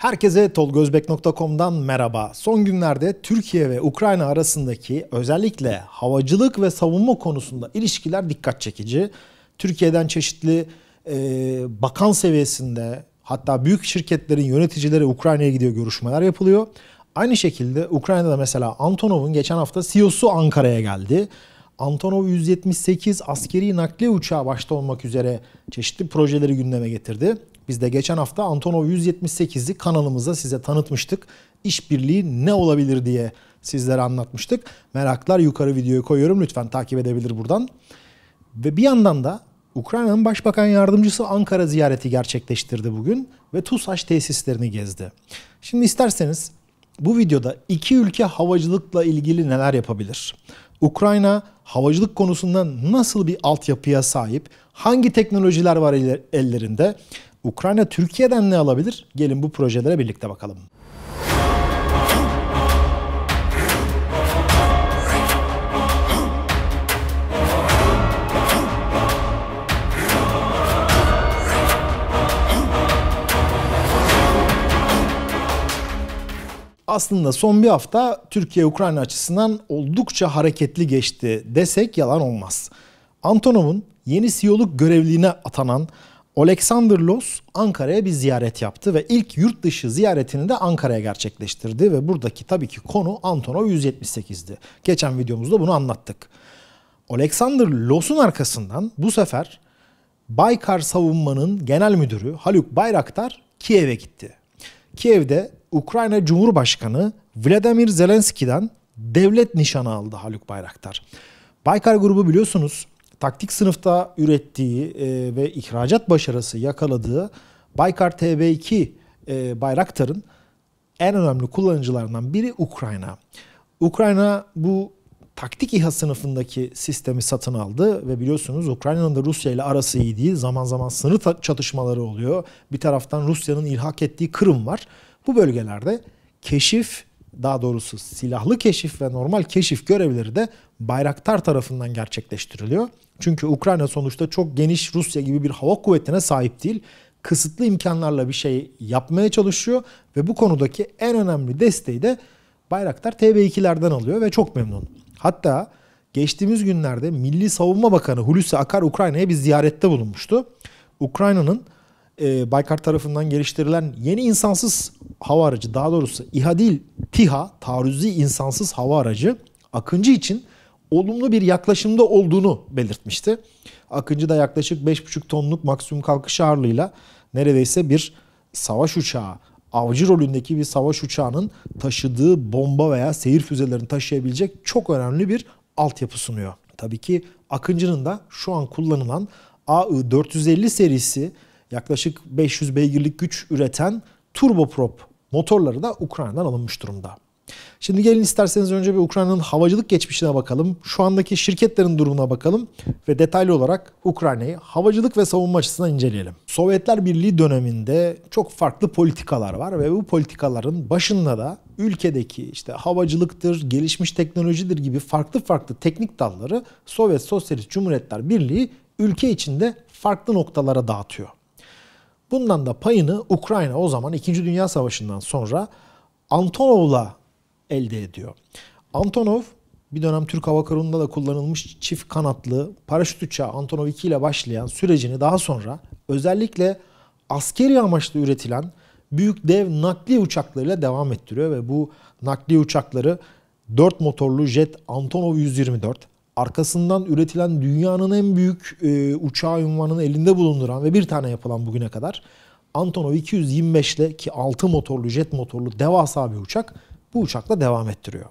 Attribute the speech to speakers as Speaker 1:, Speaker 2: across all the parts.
Speaker 1: Herkese tolgozbek.com'dan merhaba. Son günlerde Türkiye ve Ukrayna arasındaki özellikle havacılık ve savunma konusunda ilişkiler dikkat çekici. Türkiye'den çeşitli e, bakan seviyesinde hatta büyük şirketlerin yöneticileri Ukrayna'ya gidiyor görüşmeler yapılıyor. Aynı şekilde Ukrayna'da mesela Antonov'un geçen hafta CEO'su Ankara'ya geldi. Antonov 178 askeri nakliye uçağı başta olmak üzere çeşitli projeleri gündeme getirdi. Biz de geçen hafta Antonov 178'i kanalımıza size tanıtmıştık. İşbirliği ne olabilir diye sizlere anlatmıştık. Meraklar yukarı videoyu koyuyorum. Lütfen takip edebilir buradan. Ve bir yandan da Ukrayna'nın Başbakan Yardımcısı Ankara ziyareti gerçekleştirdi bugün ve TUSAŞ tesislerini gezdi. Şimdi isterseniz bu videoda iki ülke havacılıkla ilgili neler yapabilir? Ukrayna havacılık konusunda nasıl bir altyapıya sahip? Hangi teknolojiler var ellerinde? Ukrayna Türkiye'den ne alabilir? Gelin bu projelere birlikte bakalım. aslında son bir hafta Türkiye-Ukrayna açısından oldukça hareketli geçti desek yalan olmaz. Antonov'un yeni CEO'luk görevliğine atanan Alexander Los Ankara'ya bir ziyaret yaptı ve ilk yurt dışı ziyaretini de Ankara'ya gerçekleştirdi ve buradaki tabii ki konu Antonov 178'di. Geçen videomuzda bunu anlattık. Alexander Los'un arkasından bu sefer Baykar Savunma'nın genel müdürü Haluk Bayraktar Kiev'e gitti. Kiev'de Ukrayna Cumhurbaşkanı Vladimir Zelenski'den devlet nişanı aldı Haluk Bayraktar. Baykar grubu biliyorsunuz taktik sınıfta ürettiği e, ve ihracat başarısı yakaladığı Baykar TB2 e, Bayraktar'ın en önemli kullanıcılarından biri Ukrayna. Ukrayna bu taktik İHA sınıfındaki sistemi satın aldı ve biliyorsunuz Ukrayna'nın da Rusya ile arası iyi değil. Zaman zaman sınır çatışmaları oluyor. Bir taraftan Rusya'nın ilhak ettiği Kırım var. Bu bölgelerde keşif, daha doğrusu silahlı keşif ve normal keşif görevleri de Bayraktar tarafından gerçekleştiriliyor. Çünkü Ukrayna sonuçta çok geniş Rusya gibi bir hava kuvvetine sahip değil. Kısıtlı imkanlarla bir şey yapmaya çalışıyor ve bu konudaki en önemli desteği de Bayraktar TB2'lerden alıyor ve çok memnun. Hatta geçtiğimiz günlerde Milli Savunma Bakanı Hulusi Akar Ukrayna'ya bir ziyarette bulunmuştu. Ukrayna'nın e, Baykar tarafından geliştirilen yeni insansız hava aracı daha doğrusu İHADİL TİHA taarruzi insansız hava aracı Akıncı için olumlu bir yaklaşımda olduğunu belirtmişti. Akıncı da yaklaşık 5,5 tonluk maksimum kalkış ağırlığıyla neredeyse bir savaş uçağı, avcı rolündeki bir savaş uçağının taşıdığı bomba veya seyir füzelerini taşıyabilecek çok önemli bir altyapı sunuyor. Tabii ki Akıncı'nın da şu an kullanılan AI-450 serisi yaklaşık 500 beygirlik güç üreten turboprop motorları da Ukrayna'dan alınmış durumda. Şimdi gelin isterseniz önce bir Ukrayna'nın havacılık geçmişine bakalım. Şu andaki şirketlerin durumuna bakalım ve detaylı olarak Ukrayna'yı havacılık ve savunma açısından inceleyelim. Sovyetler Birliği döneminde çok farklı politikalar var ve bu politikaların başında da ülkedeki işte havacılıktır, gelişmiş teknolojidir gibi farklı farklı teknik dalları Sovyet Sosyalist Cumhuriyetler Birliği ülke içinde farklı noktalara dağıtıyor. Bundan da payını Ukrayna o zaman 2. Dünya Savaşı'ndan sonra Antonov'la elde ediyor. Antonov bir dönem Türk Hava Kurumu'nda da kullanılmış çift kanatlı paraşüt uçağı Antonov 2 ile başlayan sürecini daha sonra özellikle askeri amaçlı üretilen büyük dev nakli uçaklarıyla devam ettiriyor ve bu nakli uçakları 4 motorlu jet Antonov 124, arkasından üretilen dünyanın en büyük e, uçağı ünvanını elinde bulunduran ve bir tane yapılan bugüne kadar Antonov 225'le ki 6 motorlu jet motorlu devasa bir uçak bu uçakla devam ettiriyor.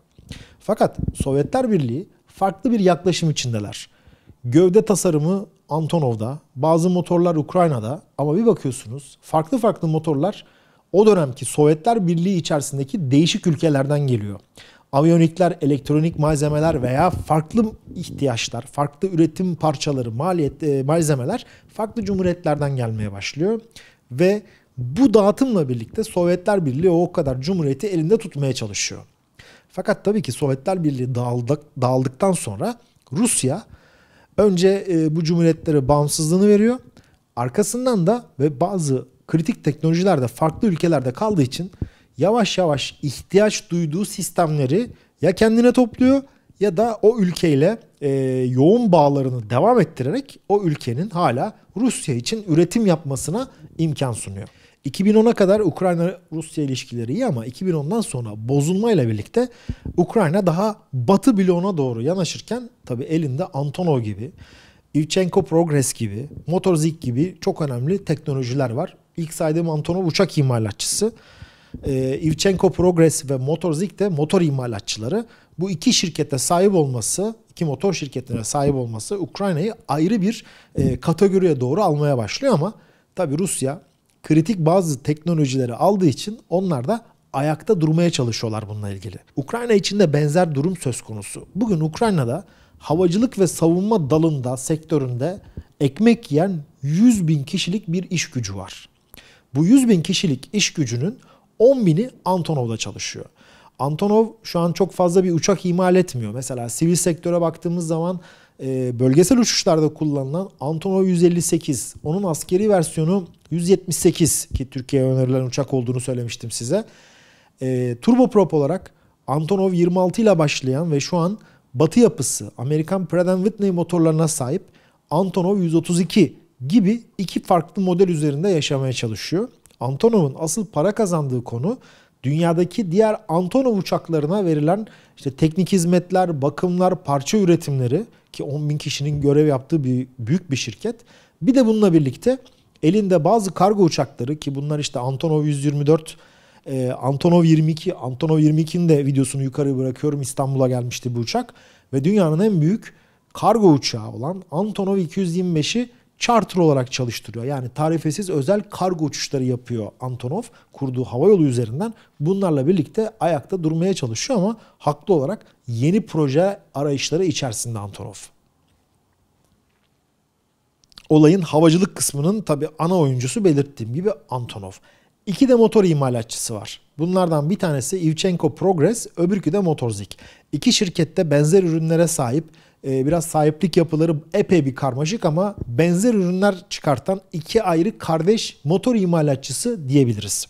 Speaker 1: Fakat Sovyetler Birliği farklı bir yaklaşım içindeler. Gövde tasarımı Antonov'da, bazı motorlar Ukrayna'da ama bir bakıyorsunuz farklı farklı motorlar o dönemki Sovyetler Birliği içerisindeki değişik ülkelerden geliyor aviyonikler, elektronik malzemeler veya farklı ihtiyaçlar, farklı üretim parçaları, maliyet e, malzemeler farklı cumhuriyetlerden gelmeye başlıyor ve bu dağıtımla birlikte Sovyetler Birliği o kadar cumhuriyeti elinde tutmaya çalışıyor. Fakat tabii ki Sovyetler Birliği dağıldık, dağıldıktan sonra Rusya önce e, bu cumhuriyetlere bağımsızlığını veriyor. Arkasından da ve bazı kritik teknolojilerde farklı ülkelerde kaldığı için yavaş yavaş ihtiyaç duyduğu sistemleri ya kendine topluyor ya da o ülkeyle e, yoğun bağlarını devam ettirerek o ülkenin hala Rusya için üretim yapmasına imkan sunuyor. 2010'a kadar Ukrayna-Rusya ilişkileri iyi ama 2010'dan sonra bozulmayla birlikte Ukrayna daha batı bloğuna doğru yanaşırken tabi elinde Antonov gibi, Ivchenko Progress gibi, Motorzik gibi çok önemli teknolojiler var. İlk saydığım Antonov uçak imalatçısı e, ee, Ivchenko Progress ve Motorzik de motor imalatçıları. Bu iki şirkete sahip olması, iki motor şirketine sahip olması Ukrayna'yı ayrı bir e, kategoriye doğru almaya başlıyor ama tabi Rusya kritik bazı teknolojileri aldığı için onlar da ayakta durmaya çalışıyorlar bununla ilgili. Ukrayna için de benzer durum söz konusu. Bugün Ukrayna'da havacılık ve savunma dalında, sektöründe ekmek yiyen 100 bin kişilik bir iş gücü var. Bu 100 bin kişilik iş gücünün 10 bini Antonov'da çalışıyor. Antonov şu an çok fazla bir uçak imal etmiyor. Mesela sivil sektöre baktığımız zaman e, bölgesel uçuşlarda kullanılan Antonov 158. Onun askeri versiyonu 178 ki Türkiye'ye önerilen uçak olduğunu söylemiştim size. E, turboprop olarak Antonov 26 ile başlayan ve şu an batı yapısı Amerikan Pratt Whitney motorlarına sahip Antonov 132 gibi iki farklı model üzerinde yaşamaya çalışıyor. Antonov'un asıl para kazandığı konu dünyadaki diğer Antonov uçaklarına verilen işte teknik hizmetler, bakımlar, parça üretimleri ki 10 bin kişinin görev yaptığı bir büyük bir şirket. Bir de bununla birlikte elinde bazı kargo uçakları ki bunlar işte Antonov 124, e, Antonov 22, Antonov 22'nin de videosunu yukarı bırakıyorum. İstanbul'a gelmişti bu uçak ve dünyanın en büyük kargo uçağı olan Antonov 225'i charter olarak çalıştırıyor. Yani tarifesiz özel kargo uçuşları yapıyor Antonov kurduğu havayolu üzerinden. Bunlarla birlikte ayakta durmaya çalışıyor ama haklı olarak yeni proje arayışları içerisinde Antonov. Olayın havacılık kısmının tabi ana oyuncusu belirttiğim gibi Antonov. İki de motor imalatçısı var. Bunlardan bir tanesi Ivchenko Progress, öbürkü de Motorzik. İki şirkette benzer ürünlere sahip ee, biraz sahiplik yapıları epey bir karmaşık ama benzer ürünler çıkartan iki ayrı kardeş motor imalatçısı diyebiliriz.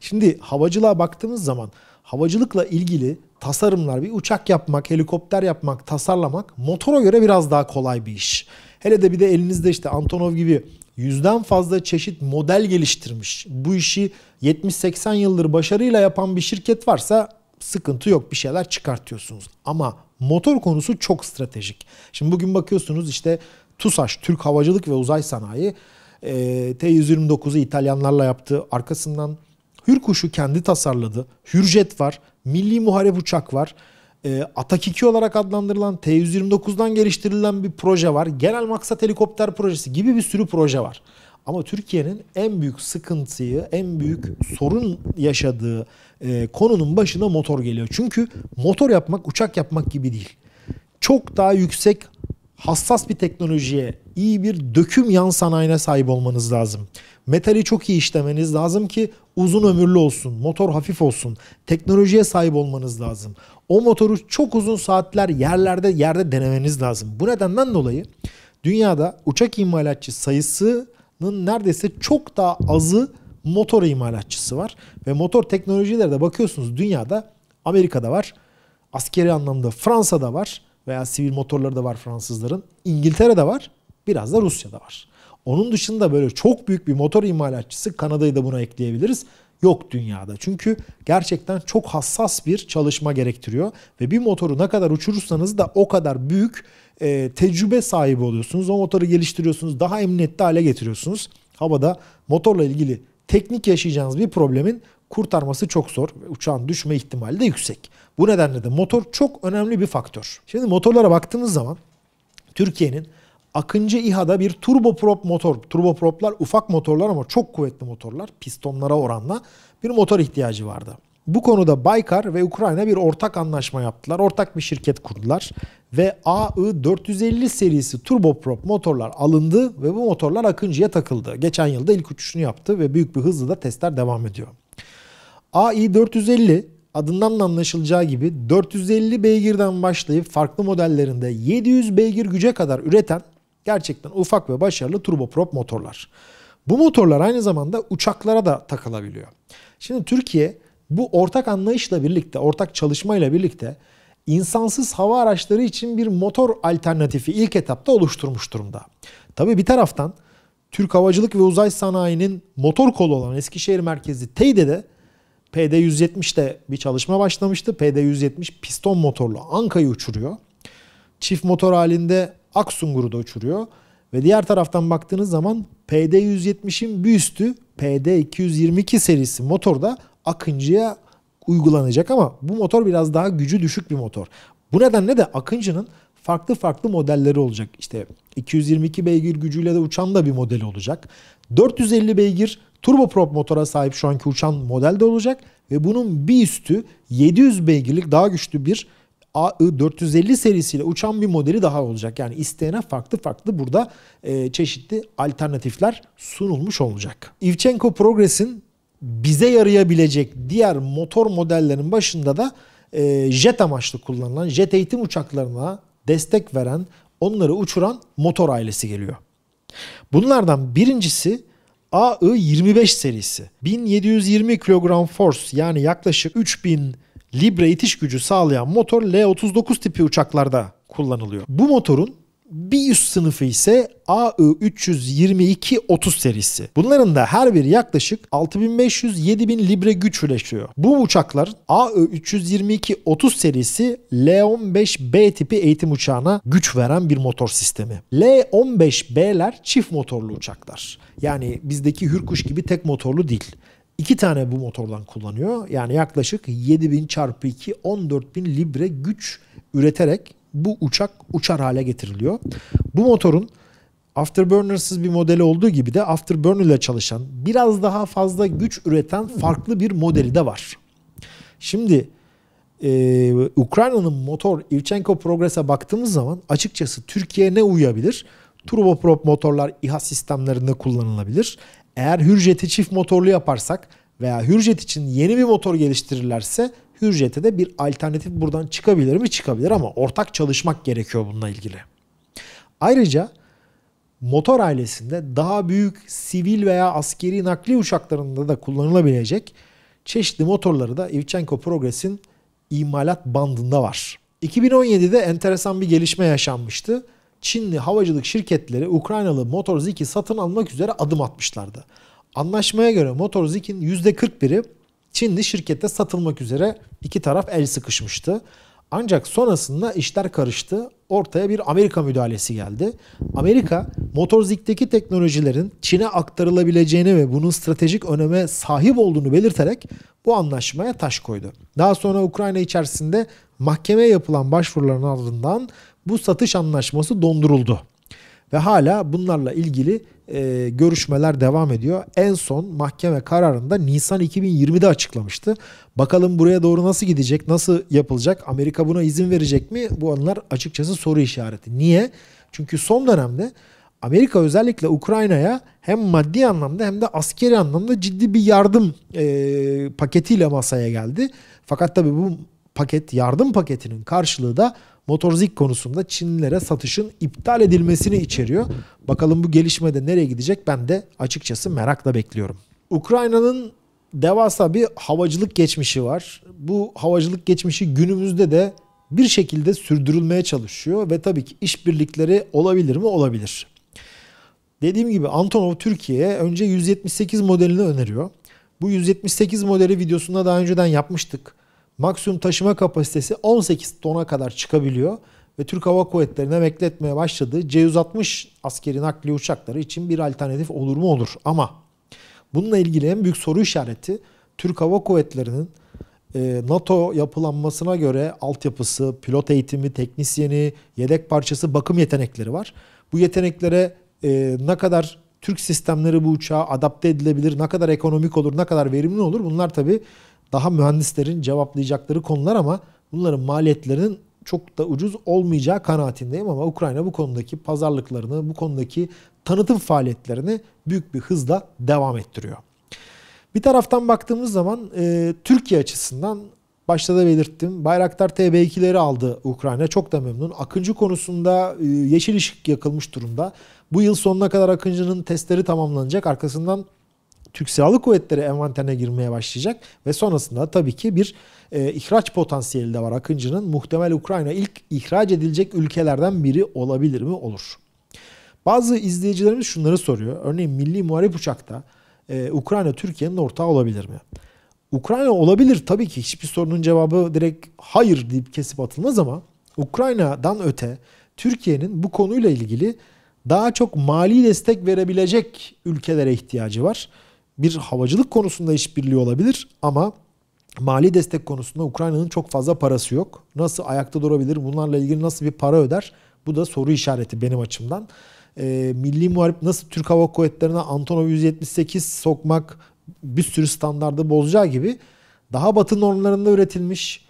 Speaker 1: Şimdi havacılığa baktığımız zaman havacılıkla ilgili tasarımlar bir uçak yapmak, helikopter yapmak, tasarlamak motora göre biraz daha kolay bir iş. Hele de bir de elinizde işte Antonov gibi yüzden fazla çeşit model geliştirmiş. Bu işi 70-80 yıldır başarıyla yapan bir şirket varsa sıkıntı yok bir şeyler çıkartıyorsunuz. Ama Motor konusu çok stratejik. Şimdi bugün bakıyorsunuz işte TUSAŞ, Türk Havacılık ve Uzay Sanayi e, T-129'u İtalyanlarla yaptı. Arkasından Hürkuş'u kendi tasarladı. Hürjet var. Milli Muharep Uçak var. E, Atak 2 olarak adlandırılan T-129'dan geliştirilen bir proje var. Genel maksat helikopter projesi gibi bir sürü proje var. Ama Türkiye'nin en büyük sıkıntıyı, en büyük sorun yaşadığı e, konunun başına motor geliyor. Çünkü motor yapmak uçak yapmak gibi değil. Çok daha yüksek hassas bir teknolojiye, iyi bir döküm yan sanayine sahip olmanız lazım. Metali çok iyi işlemeniz lazım ki uzun ömürlü olsun, motor hafif olsun. Teknolojiye sahip olmanız lazım. O motoru çok uzun saatler yerlerde yerde denemeniz lazım. Bu nedenden dolayı dünyada uçak imalatçı sayısı neredeyse çok daha azı motor imalatçısı var. Ve motor teknolojileri de bakıyorsunuz dünyada Amerika'da var. Askeri anlamda Fransa'da var veya sivil motorları da var Fransızların. İngiltere'de var. Biraz da Rusya'da var. Onun dışında böyle çok büyük bir motor imalatçısı Kanada'yı da buna ekleyebiliriz yok dünyada. Çünkü gerçekten çok hassas bir çalışma gerektiriyor ve bir motoru ne kadar uçurursanız da o kadar büyük e, tecrübe sahibi oluyorsunuz. O motoru geliştiriyorsunuz, daha emniyetli hale getiriyorsunuz. Havada motorla ilgili teknik yaşayacağınız bir problemin kurtarması çok zor. Uçağın düşme ihtimali de yüksek. Bu nedenle de motor çok önemli bir faktör. Şimdi motorlara baktığınız zaman Türkiye'nin Akıncı İHA'da bir turboprop motor. Turboproplar ufak motorlar ama çok kuvvetli motorlar pistonlara oranla bir motor ihtiyacı vardı. Bu konuda Baykar ve Ukrayna bir ortak anlaşma yaptılar. Ortak bir şirket kurdular ve AI 450 serisi turboprop motorlar alındı ve bu motorlar Akıncı'ya takıldı. Geçen yılda ilk uçuşunu yaptı ve büyük bir hızla da testler devam ediyor. AI 450 adından da anlaşılacağı gibi 450 beygirden başlayıp farklı modellerinde 700 beygir güce kadar üreten Gerçekten ufak ve başarılı turboprop motorlar. Bu motorlar aynı zamanda uçaklara da takılabiliyor. Şimdi Türkiye bu ortak anlayışla birlikte, ortak çalışmayla birlikte insansız hava araçları için bir motor alternatifi ilk etapta oluşturmuş durumda. Tabii bir taraftan Türk Havacılık ve Uzay Sanayi'nin motor kolu olan Eskişehir Merkezi Teyde'de PD-170'te bir çalışma başlamıştı. PD-170 piston motorlu Anka'yı uçuruyor. Çift motor halinde Aksungur'u da uçuruyor. Ve diğer taraftan baktığınız zaman PD-170'in bir üstü PD-222 serisi motor da Akıncı'ya uygulanacak ama bu motor biraz daha gücü düşük bir motor. Bu nedenle de Akıncı'nın farklı farklı modelleri olacak. İşte 222 beygir gücüyle de uçan da bir modeli olacak. 450 beygir turboprop motora sahip şu anki uçan model de olacak ve bunun bir üstü 700 beygirlik daha güçlü bir AI450 serisiyle uçan bir modeli daha olacak. Yani isteyene farklı farklı burada e, çeşitli alternatifler sunulmuş olacak. Ivchenko Progress'in bize yarayabilecek diğer motor modellerin başında da e, jet amaçlı kullanılan jet eğitim uçaklarına destek veren, onları uçuran motor ailesi geliyor. Bunlardan birincisi AI-25 serisi. 1720 kilogram force yani yaklaşık 3000 libre itiş gücü sağlayan motor L-39 tipi uçaklarda kullanılıyor. Bu motorun bir üst sınıfı ise AI-322-30 serisi. Bunların da her biri yaklaşık 6500-7000 libre güç üretiyor. Bu uçaklar AI-322-30 serisi L-15B tipi eğitim uçağına güç veren bir motor sistemi. L-15B'ler çift motorlu uçaklar. Yani bizdeki Hürkuş gibi tek motorlu değil iki tane bu motordan kullanıyor. Yani yaklaşık 7000 çarpı 2 14000 libre güç üreterek bu uçak uçar hale getiriliyor. Bu motorun Afterburner'sız bir modeli olduğu gibi de Afterburner ile çalışan biraz daha fazla güç üreten farklı bir modeli de var. Şimdi e, Ukrayna'nın motor Ivchenko Progress'e baktığımız zaman açıkçası Türkiye'ye ne uyabilir? Turboprop motorlar İHA sistemlerinde kullanılabilir. Eğer Hürjet'i çift motorlu yaparsak veya Hürjet için yeni bir motor geliştirirlerse Hürjet'e de bir alternatif buradan çıkabilir mi? Çıkabilir ama ortak çalışmak gerekiyor bununla ilgili. Ayrıca motor ailesinde daha büyük sivil veya askeri nakli uçaklarında da kullanılabilecek çeşitli motorları da Ivchenko Progress'in imalat bandında var. 2017'de enteresan bir gelişme yaşanmıştı. Çinli havacılık şirketleri Ukraynalı Motor Ziki satın almak üzere adım atmışlardı. Anlaşmaya göre Motor Ziki'nin %41'i Çinli şirkette satılmak üzere iki taraf el sıkışmıştı. Ancak sonrasında işler karıştı. Ortaya bir Amerika müdahalesi geldi. Amerika motorzik'teki teknolojilerin Çin'e aktarılabileceğini ve bunun stratejik öneme sahip olduğunu belirterek bu anlaşmaya taş koydu. Daha sonra Ukrayna içerisinde mahkemeye yapılan başvuruların ardından bu satış anlaşması donduruldu. Ve hala bunlarla ilgili e, görüşmeler devam ediyor. En son mahkeme kararında Nisan 2020'de açıklamıştı. Bakalım buraya doğru nasıl gidecek, nasıl yapılacak? Amerika buna izin verecek mi? Bu anlar açıkçası soru işareti. Niye? Çünkü son dönemde Amerika özellikle Ukrayna'ya hem maddi anlamda hem de askeri anlamda ciddi bir yardım e, paketiyle masaya geldi. Fakat tabii bu paket yardım paketinin karşılığı da motorzik konusunda Çinlilere satışın iptal edilmesini içeriyor. Bakalım bu gelişmede nereye gidecek ben de açıkçası merakla bekliyorum. Ukrayna'nın devasa bir havacılık geçmişi var. Bu havacılık geçmişi günümüzde de bir şekilde sürdürülmeye çalışıyor ve tabii ki işbirlikleri olabilir mi? Olabilir. Dediğim gibi Antonov Türkiye'ye önce 178 modelini öneriyor. Bu 178 modeli videosunda daha önceden yapmıştık. Maksimum taşıma kapasitesi 18 tona kadar çıkabiliyor ve Türk Hava Kuvvetleri'ne bekletmeye başladığı C-160 askeri nakliye uçakları için bir alternatif olur mu olur. Ama bununla ilgili en büyük soru işareti Türk Hava Kuvvetleri'nin e, NATO yapılanmasına göre altyapısı, pilot eğitimi, teknisyeni, yedek parçası, bakım yetenekleri var. Bu yeteneklere e, ne kadar Türk sistemleri bu uçağa adapte edilebilir, ne kadar ekonomik olur, ne kadar verimli olur bunlar tabii daha mühendislerin cevaplayacakları konular ama bunların maliyetlerinin çok da ucuz olmayacağı kanaatindeyim ama Ukrayna bu konudaki pazarlıklarını, bu konudaki tanıtım faaliyetlerini büyük bir hızla devam ettiriyor. Bir taraftan baktığımız zaman e, Türkiye açısından başta da belirttim. Bayraktar TB2'leri aldı Ukrayna. Çok da memnun. Akıncı konusunda e, yeşil ışık yakılmış durumda. Bu yıl sonuna kadar Akıncı'nın testleri tamamlanacak. Arkasından Türk Silahlı Kuvvetleri envanterine girmeye başlayacak ve sonrasında tabii ki bir e, ihraç potansiyeli de var. Akıncı'nın muhtemel Ukrayna ilk ihraç edilecek ülkelerden biri olabilir mi? Olur. Bazı izleyicilerimiz şunları soruyor. Örneğin Milli Muharip Uçak'ta e, Ukrayna Türkiye'nin ortağı olabilir mi? Ukrayna olabilir tabii ki hiçbir sorunun cevabı direkt hayır deyip kesip atılmaz ama Ukrayna'dan öte Türkiye'nin bu konuyla ilgili daha çok mali destek verebilecek ülkelere ihtiyacı var bir havacılık konusunda işbirliği olabilir ama mali destek konusunda Ukrayna'nın çok fazla parası yok. Nasıl ayakta durabilir? Bunlarla ilgili nasıl bir para öder? Bu da soru işareti benim açımdan. E, Milli Muharip nasıl Türk Hava Kuvvetleri'ne Antonov 178 sokmak bir sürü standardı bozacağı gibi daha batı normlarında üretilmiş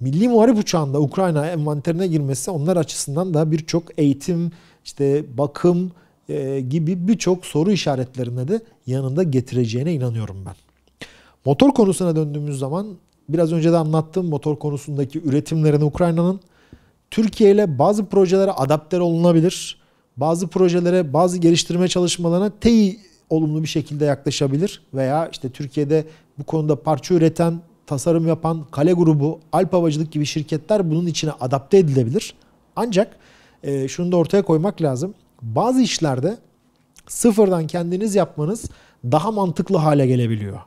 Speaker 1: milli muharip uçağında Ukrayna envanterine girmesi onlar açısından da birçok eğitim, işte bakım, e, gibi birçok soru işaretlerine de yanında getireceğine inanıyorum ben. Motor konusuna döndüğümüz zaman biraz önce de anlattığım motor konusundaki üretimlerini Ukrayna'nın Türkiye ile bazı projelere adapter olunabilir. Bazı projelere, bazı geliştirme çalışmalarına TEİ olumlu bir şekilde yaklaşabilir veya işte Türkiye'de bu konuda parça üreten, tasarım yapan Kale grubu, Alp Havacılık gibi şirketler bunun içine adapte edilebilir. Ancak e, şunu da ortaya koymak lazım. Bazı işlerde sıfırdan kendiniz yapmanız daha mantıklı hale gelebiliyor.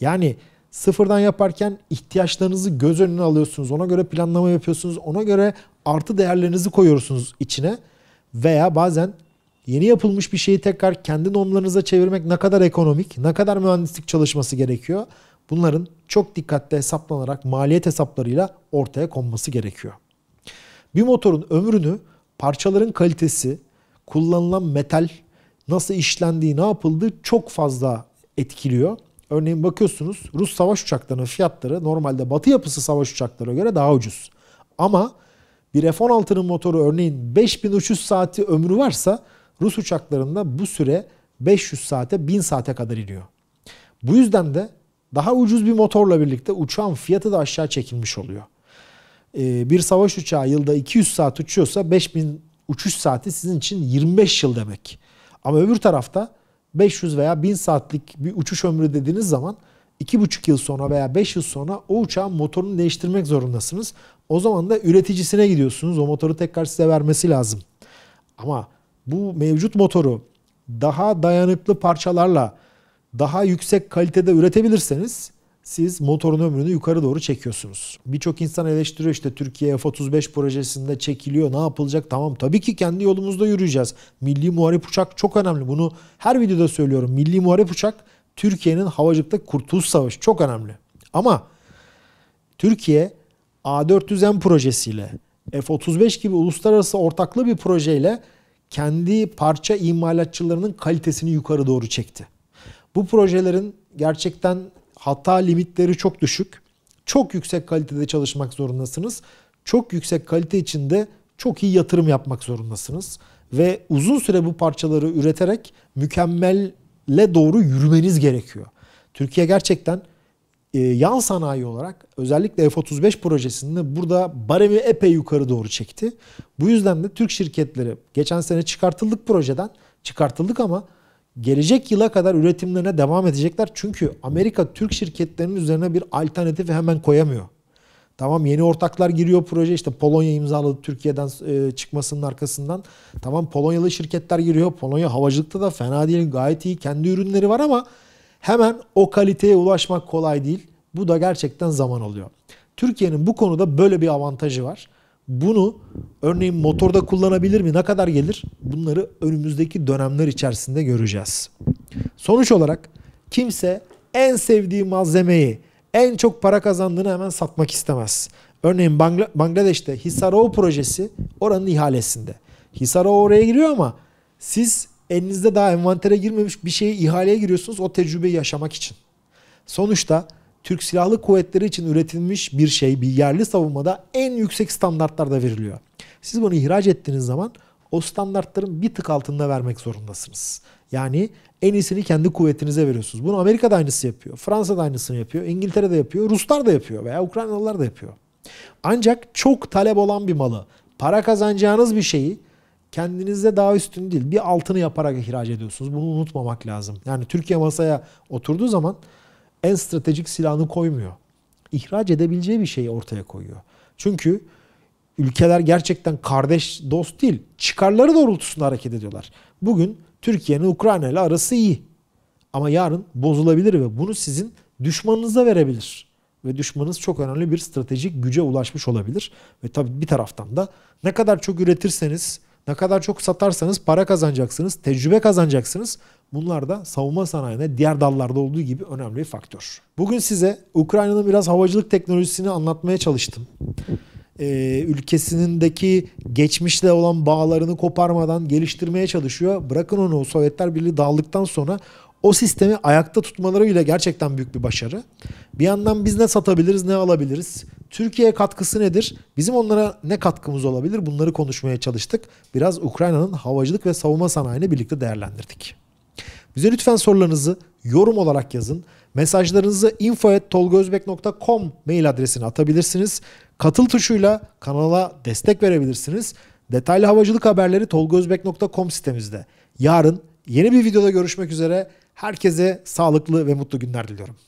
Speaker 1: Yani sıfırdan yaparken ihtiyaçlarınızı göz önüne alıyorsunuz. Ona göre planlama yapıyorsunuz. Ona göre artı değerlerinizi koyuyorsunuz içine. Veya bazen yeni yapılmış bir şeyi tekrar kendi normlarınıza çevirmek ne kadar ekonomik, ne kadar mühendislik çalışması gerekiyor. Bunların çok dikkatli hesaplanarak maliyet hesaplarıyla ortaya konması gerekiyor. Bir motorun ömrünü parçaların kalitesi, kullanılan metal nasıl işlendiği, ne yapıldığı çok fazla etkiliyor. Örneğin bakıyorsunuz Rus savaş uçaklarının fiyatları normalde batı yapısı savaş uçaklarına göre daha ucuz. Ama bir F-16'nın motoru örneğin 5.300 saati ömrü varsa Rus uçaklarında bu süre 500 saate 1000 saate kadar iniyor. Bu yüzden de daha ucuz bir motorla birlikte uçağın fiyatı da aşağı çekilmiş oluyor. Ee, bir savaş uçağı yılda 200 saat uçuyorsa 5000 uçuş saati sizin için 25 yıl demek. Ama öbür tarafta 500 veya 1000 saatlik bir uçuş ömrü dediğiniz zaman 2,5 yıl sonra veya 5 yıl sonra o uçağın motorunu değiştirmek zorundasınız. O zaman da üreticisine gidiyorsunuz. O motoru tekrar size vermesi lazım. Ama bu mevcut motoru daha dayanıklı parçalarla daha yüksek kalitede üretebilirseniz siz motorun ömrünü yukarı doğru çekiyorsunuz. Birçok insan eleştiriyor işte Türkiye F-35 projesinde çekiliyor ne yapılacak tamam tabii ki kendi yolumuzda yürüyeceğiz. Milli muharip uçak çok önemli bunu her videoda söylüyorum. Milli muharip uçak Türkiye'nin havacılıkta kurtuluş savaşı çok önemli. Ama Türkiye A400M projesiyle F-35 gibi uluslararası ortaklı bir projeyle kendi parça imalatçılarının kalitesini yukarı doğru çekti. Bu projelerin gerçekten Hata limitleri çok düşük. Çok yüksek kalitede çalışmak zorundasınız. Çok yüksek kalite içinde çok iyi yatırım yapmak zorundasınız. Ve uzun süre bu parçaları üreterek mükemmelle doğru yürümeniz gerekiyor. Türkiye gerçekten e, yan sanayi olarak özellikle F-35 projesinde burada baremi epey yukarı doğru çekti. Bu yüzden de Türk şirketleri geçen sene çıkartıldık projeden çıkartıldık ama gelecek yıla kadar üretimlerine devam edecekler. Çünkü Amerika Türk şirketlerinin üzerine bir alternatifi hemen koyamıyor. Tamam yeni ortaklar giriyor proje işte Polonya imzaladı Türkiye'den e, çıkmasının arkasından. Tamam Polonyalı şirketler giriyor. Polonya havacılıkta da fena değil gayet iyi kendi ürünleri var ama hemen o kaliteye ulaşmak kolay değil. Bu da gerçekten zaman alıyor. Türkiye'nin bu konuda böyle bir avantajı var. Bunu örneğin motorda kullanabilir mi? Ne kadar gelir? Bunları önümüzdeki dönemler içerisinde göreceğiz. Sonuç olarak kimse en sevdiği malzemeyi en çok para kazandığını hemen satmak istemez. Örneğin Bangla Bangladeş'te Hisarov projesi oranın ihalesinde. Hisarov oraya giriyor ama siz elinizde daha envantere girmemiş bir şeyi ihaleye giriyorsunuz o tecrübeyi yaşamak için. Sonuçta Türk Silahlı Kuvvetleri için üretilmiş bir şey bir yerli savunmada en yüksek standartlarda veriliyor. Siz bunu ihraç ettiğiniz zaman o standartların bir tık altında vermek zorundasınız. Yani en iyisini kendi kuvvetinize veriyorsunuz. Bunu Amerika da aynısı yapıyor. Fransa da aynısını yapıyor. İngiltere de yapıyor. Ruslar da yapıyor veya Ukraynalılar da yapıyor. Ancak çok talep olan bir malı, para kazanacağınız bir şeyi kendinizde daha üstün değil bir altını yaparak ihraç ediyorsunuz. Bunu unutmamak lazım. Yani Türkiye masaya oturduğu zaman en stratejik silahını koymuyor. İhraç edebileceği bir şeyi ortaya koyuyor. Çünkü ülkeler gerçekten kardeş, dost değil, çıkarları doğrultusunda hareket ediyorlar. Bugün Türkiye'nin Ukrayna ile arası iyi. Ama yarın bozulabilir ve bunu sizin düşmanınıza verebilir. Ve düşmanınız çok önemli bir stratejik güce ulaşmış olabilir. Ve tabii bir taraftan da ne kadar çok üretirseniz, ne kadar çok satarsanız para kazanacaksınız, tecrübe kazanacaksınız. Bunlar da savunma sanayine diğer dallarda olduğu gibi önemli bir faktör. Bugün size Ukrayna'nın biraz havacılık teknolojisini anlatmaya çalıştım. Ee, ülkesindeki geçmişle olan bağlarını koparmadan geliştirmeye çalışıyor. Bırakın onu Sovyetler Birliği dağıldıktan sonra o sistemi ayakta tutmaları bile gerçekten büyük bir başarı. Bir yandan biz ne satabiliriz ne alabiliriz? Türkiye katkısı nedir? Bizim onlara ne katkımız olabilir? Bunları konuşmaya çalıştık. Biraz Ukrayna'nın havacılık ve savunma sanayini birlikte değerlendirdik. Bize lütfen sorularınızı yorum olarak yazın. Mesajlarınızı info.tolgozbek.com mail adresine atabilirsiniz. Katıl tuşuyla kanala destek verebilirsiniz. Detaylı havacılık haberleri tolgozbek.com sitemizde. Yarın yeni bir videoda görüşmek üzere. Herkese sağlıklı ve mutlu günler diliyorum.